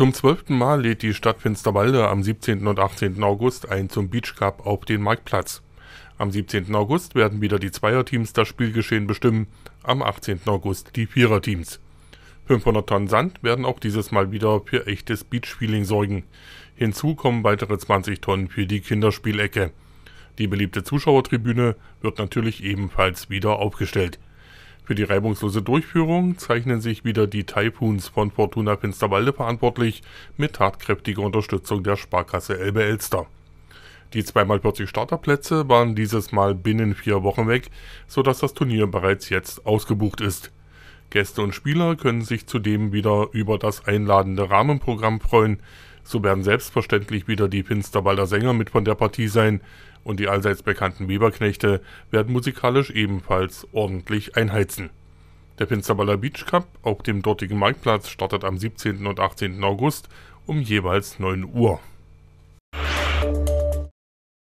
Zum zwölften Mal lädt die Stadt Finsterwalde am 17. und 18. August ein zum Beach Cup auf den Marktplatz. Am 17. August werden wieder die Zweierteams das Spielgeschehen bestimmen, am 18. August die Viererteams. 500 Tonnen Sand werden auch dieses Mal wieder für echtes Beachfeeling sorgen. Hinzu kommen weitere 20 Tonnen für die Kinderspielecke. Die beliebte Zuschauertribüne wird natürlich ebenfalls wieder aufgestellt. Für die reibungslose Durchführung zeichnen sich wieder die Typhoons von Fortuna Finsterwalde verantwortlich mit tatkräftiger Unterstützung der Sparkasse Elbe-Elster. Die 2x40 Starterplätze waren dieses Mal binnen vier Wochen weg, sodass das Turnier bereits jetzt ausgebucht ist. Gäste und Spieler können sich zudem wieder über das einladende Rahmenprogramm freuen, so werden selbstverständlich wieder die Finsterwalder Sänger mit von der Partie sein und die allseits bekannten Weberknechte werden musikalisch ebenfalls ordentlich einheizen. Der Finsterwalder Beach Cup auf dem dortigen Marktplatz startet am 17. und 18. August um jeweils 9 Uhr.